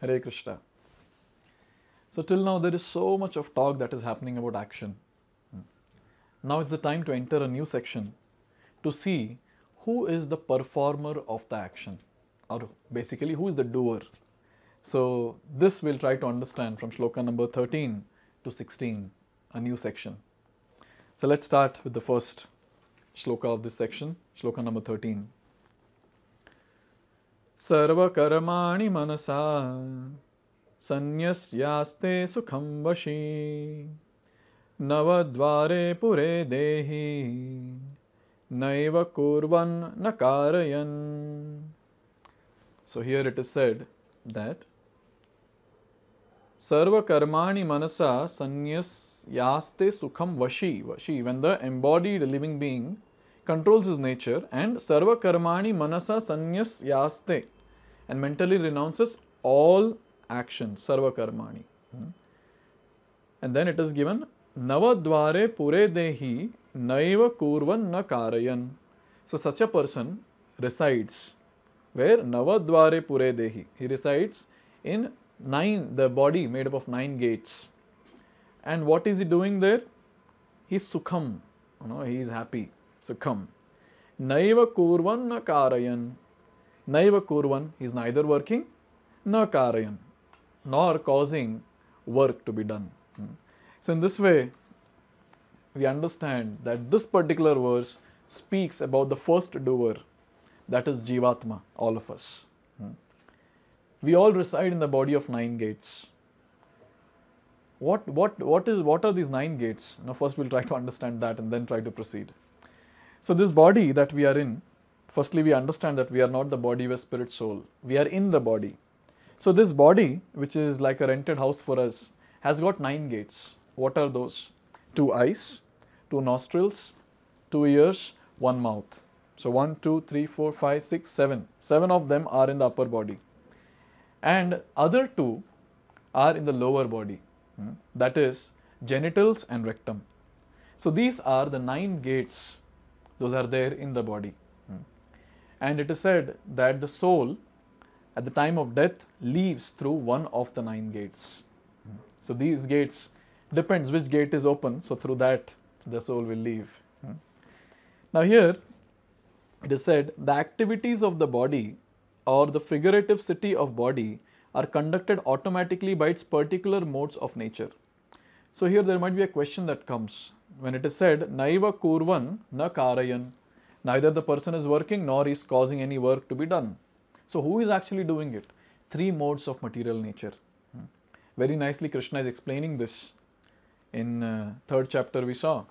Hare Krishna. So, till now, there is so much of talk that is happening about action. Now it's the time to enter a new section to see who is the performer of the action, or basically, who is the doer. So, this we'll try to understand from shloka number 13 to 16, a new section. So, let's start with the first shloka of this section, shloka number 13. सर्वकर्माणि मनसा सन्न्यस्यास्ते सुखं वशी नवद्वारे पुरे देहि नैव कुर्वन् न कारयन् So here it is said that Sarvakarmani Manasa Sanyas Yaste Sukham Vashi. Vashi, when the embodied living being controls his nature and sarva karmani manasa sanyas yaste and mentally renounces all actions, sarva karmani. Hmm. And then it is given Navadware Pure Dehi Naiva Kurvan Na Karayan. So such a person resides where Navadware Pure Dehi. He resides in nine, the body made up of nine gates. And what is he doing there? is Sukham, you know, he is happy. Sukham. Naiva kurvan na karayan. Naiva kurvan, is neither working na karayan, nor causing work to be done. Hmm. So, in this way, we understand that this particular verse speaks about the first doer, that is Jivatma, all of us. Hmm. We all reside in the body of nine gates. What, what, what, is, what are these nine gates? Now, first we'll try to understand that and then try to proceed. So this body that we are in, firstly we understand that we are not the body, we are spirit soul. We are in the body. So this body, which is like a rented house for us, has got nine gates. What are those? Two eyes, two nostrils, two ears, one mouth. So one, two, three, four, five, six, seven. Seven of them are in the upper body. And other two are in the lower body. Hmm? That is genitals and rectum. So these are the nine gates those are there in the body. Hmm. And it is said that the soul at the time of death leaves through one of the nine gates. Hmm. So these gates depends which gate is open, so through that the soul will leave. Hmm. Now here it is said the activities of the body or the figurative city of body are conducted automatically by its particular modes of nature. So here there might be a question that comes when it is said naiva kurvan na karayan, neither the person is working nor is causing any work to be done. So who is actually doing it? Three modes of material nature. Hmm. Very nicely Krishna is explaining this in uh, third chapter we saw.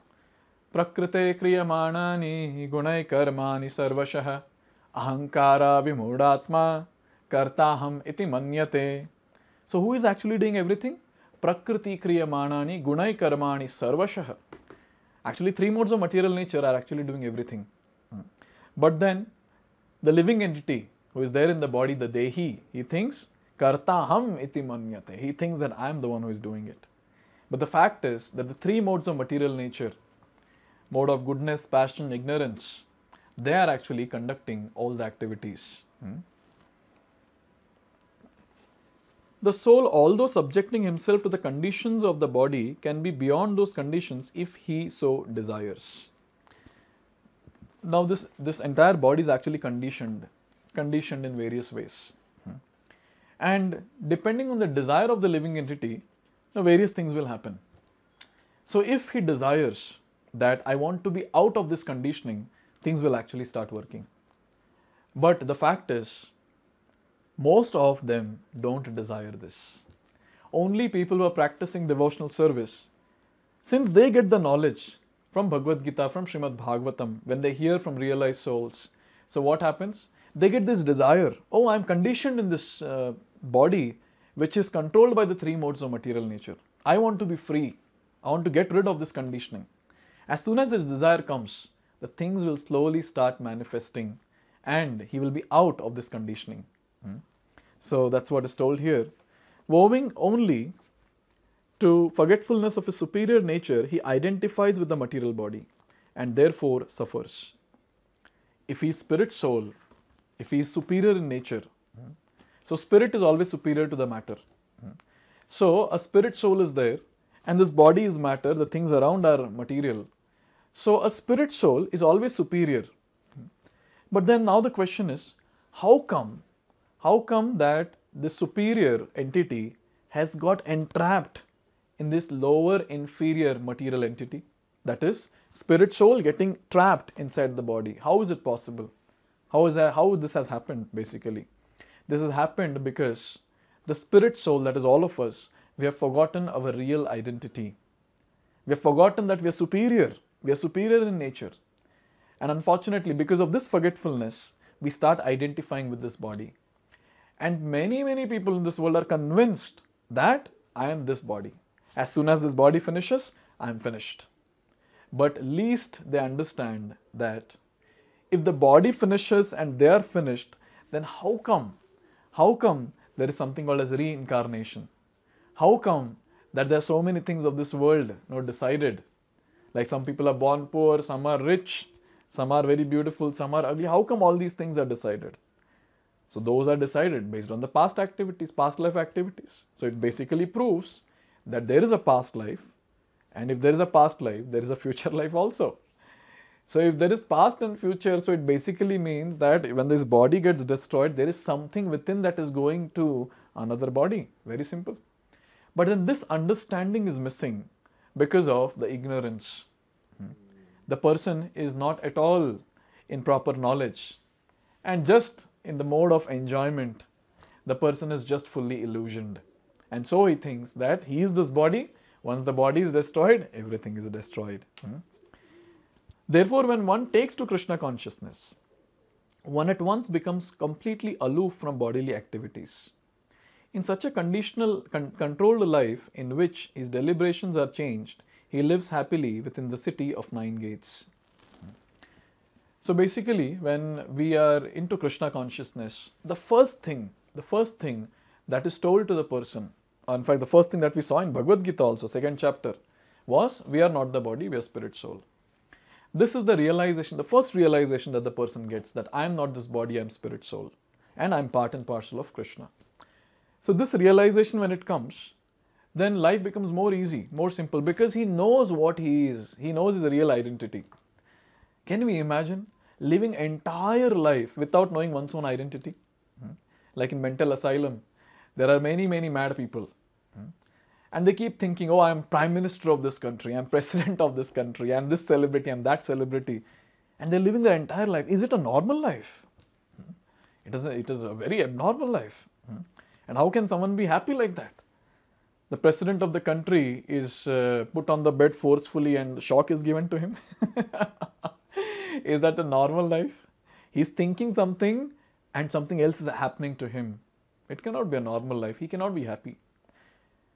Prakrite kriyamanani gunai karmani sarvashah ahankara karta kartaham iti manyate. So who is actually doing everything? Prakriti kriyamanani gunai karmani sarvashah Actually, three modes of material nature are actually doing everything. Hmm. But then, the living entity who is there in the body, the Dehi, he thinks, Karta ham iti manyate. He thinks that I am the one who is doing it. But the fact is that the three modes of material nature, mode of goodness, passion, ignorance, they are actually conducting all the activities. Hmm? The soul, although subjecting himself to the conditions of the body, can be beyond those conditions if he so desires. Now, this, this entire body is actually conditioned, conditioned in various ways. Hmm. And depending on the desire of the living entity, the various things will happen. So, if he desires that I want to be out of this conditioning, things will actually start working. But the fact is, most of them don't desire this. Only people who are practicing devotional service, since they get the knowledge from Bhagavad Gita, from Srimad Bhagavatam, when they hear from realized souls, so what happens? They get this desire oh, I'm conditioned in this uh, body which is controlled by the three modes of material nature. I want to be free. I want to get rid of this conditioning. As soon as this desire comes, the things will slowly start manifesting and he will be out of this conditioning. Hmm? So that's what is told here. Owing only to forgetfulness of his superior nature, he identifies with the material body and therefore suffers. If he is spirit soul, if he is superior in nature, hmm, so spirit is always superior to the matter. Hmm? So a spirit soul is there, and this body is matter, the things around are material. So a spirit soul is always superior. But then now the question is, how come how come that the superior entity has got entrapped in this lower inferior material entity? That is, spirit soul getting trapped inside the body. How is it possible? How is that, how this has happened basically? This has happened because the spirit soul, that is all of us, we have forgotten our real identity. We have forgotten that we are superior. We are superior in nature. And unfortunately, because of this forgetfulness, we start identifying with this body. And many, many people in this world are convinced that I am this body. As soon as this body finishes, I am finished. But least they understand that if the body finishes and they are finished, then how come? How come there is something called as reincarnation? How come that there are so many things of this world not decided? Like some people are born poor, some are rich, some are very beautiful, some are ugly. How come all these things are decided? So those are decided based on the past activities, past life activities. So it basically proves that there is a past life and if there is a past life, there is a future life also. So if there is past and future, so it basically means that when this body gets destroyed, there is something within that is going to another body. Very simple. But then this understanding is missing because of the ignorance. Hmm. The person is not at all in proper knowledge and just in the mode of enjoyment, the person is just fully illusioned. And so he thinks that he is this body. Once the body is destroyed, everything is destroyed. Hmm? Therefore, when one takes to Krishna consciousness, one at once becomes completely aloof from bodily activities. In such a conditional, con- controlled life in which his deliberations are changed, he lives happily within the city of nine gates. So basically, when we are into Krishna consciousness, the first thing, the first thing that is told to the person, in fact, the first thing that we saw in Bhagavad Gita also, second chapter, was we are not the body, we are spirit soul. This is the realization, the first realization that the person gets that I am not this body, I am spirit soul, and I am part and parcel of Krishna. So this realization, when it comes, then life becomes more easy, more simple because he knows what he is. He knows his real identity. Can we imagine living entire life without knowing one's own identity. Hmm? Like in mental asylum, there are many, many mad people. Hmm? And they keep thinking, oh, I'm prime minister of this country, I'm president of this country, I'm this celebrity, I'm that celebrity. And they're living their entire life. Is it a normal life? Hmm? It is a, it is a very abnormal life. And how can someone be happy like that? the president of the country is uh, put on the bed forcefully and shock is given to him is that the normal life? He's thinking something and something else is happening to him. It cannot be a normal life. He cannot be happy.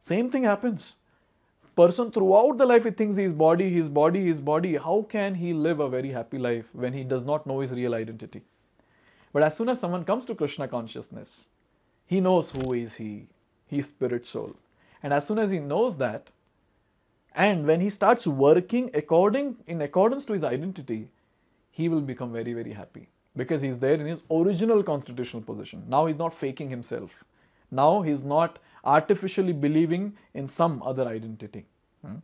Same thing happens. Person throughout the life he thinks his body, his body, his body. How can he live a very happy life when he does not know his real identity? But as soon as someone comes to Krishna consciousness, he knows who is he. He is spirit soul. And as soon as he knows that, and when he starts working according in accordance to his identity, he will become very, very happy because he's there in his original constitutional position. Now he's not faking himself. Now he's not artificially believing in some other identity. Hmm?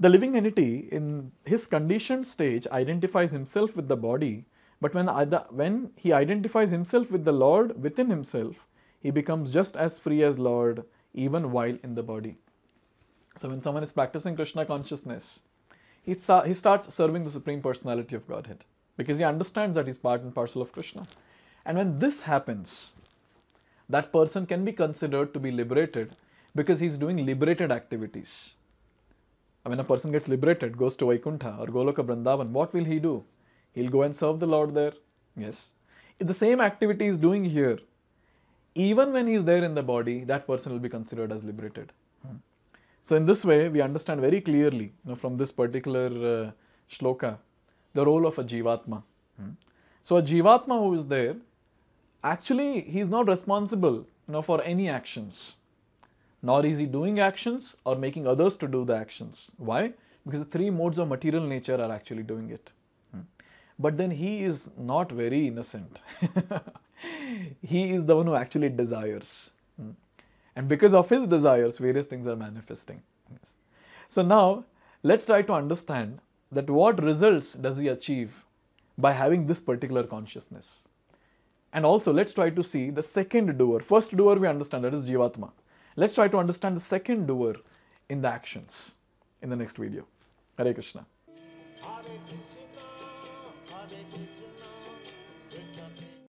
The living entity in his conditioned stage identifies himself with the body, but when, either, when he identifies himself with the Lord within himself, he becomes just as free as Lord even while in the body. So when someone is practicing Krishna consciousness, he, he starts serving the Supreme Personality of Godhead because he understands that he's part and parcel of Krishna. And when this happens, that person can be considered to be liberated because he's doing liberated activities. I mean, a person gets liberated, goes to Vaikuntha or Goloka Vrindavan, what will he do? He'll go and serve the Lord there. Yes. If the same activity is doing here, even when he's there in the body, that person will be considered as liberated. So, in this way, we understand very clearly you know, from this particular uh, shloka the role of a jivatma. Hmm. So, a jivatma who is there, actually, he is not responsible you know, for any actions, nor is he doing actions or making others to do the actions. Why? Because the three modes of material nature are actually doing it. Hmm. But then he is not very innocent. he is the one who actually desires. Hmm. And because of his desires, various things are manifesting. So now, let's try to understand that what results does he achieve by having this particular consciousness. And also, let's try to see the second doer. First doer we understand, that is Jivatma. Let's try to understand the second doer in the actions in the next video. Hare Krishna. Hare Krishna.